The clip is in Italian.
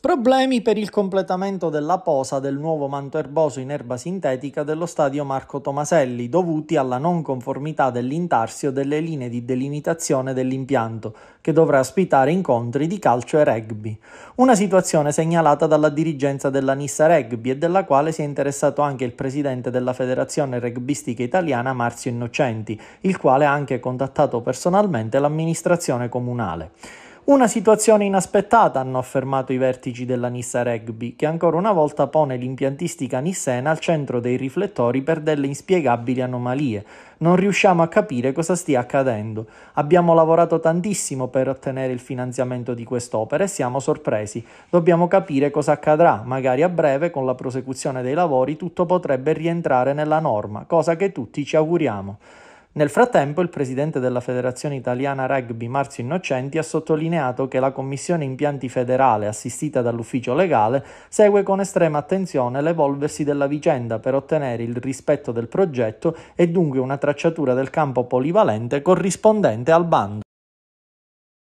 Problemi per il completamento della posa del nuovo manto erboso in erba sintetica dello stadio Marco Tomaselli, dovuti alla non conformità dell'intarsio delle linee di delimitazione dell'impianto, che dovrà ospitare incontri di calcio e rugby. Una situazione segnalata dalla dirigenza della Nissa Rugby e della quale si è interessato anche il presidente della Federazione Rugbistica Italiana Marzio Innocenti, il quale ha anche contattato personalmente l'amministrazione comunale. Una situazione inaspettata, hanno affermato i vertici della Nissa Rugby, che ancora una volta pone l'impiantistica nissena al centro dei riflettori per delle inspiegabili anomalie. Non riusciamo a capire cosa stia accadendo. Abbiamo lavorato tantissimo per ottenere il finanziamento di quest'opera e siamo sorpresi. Dobbiamo capire cosa accadrà. Magari a breve, con la prosecuzione dei lavori, tutto potrebbe rientrare nella norma, cosa che tutti ci auguriamo. Nel frattempo il presidente della Federazione Italiana Rugby Marzio Innocenti ha sottolineato che la Commissione Impianti Federale, assistita dall'ufficio legale, segue con estrema attenzione l'evolversi della vicenda per ottenere il rispetto del progetto e dunque una tracciatura del campo polivalente corrispondente al bando.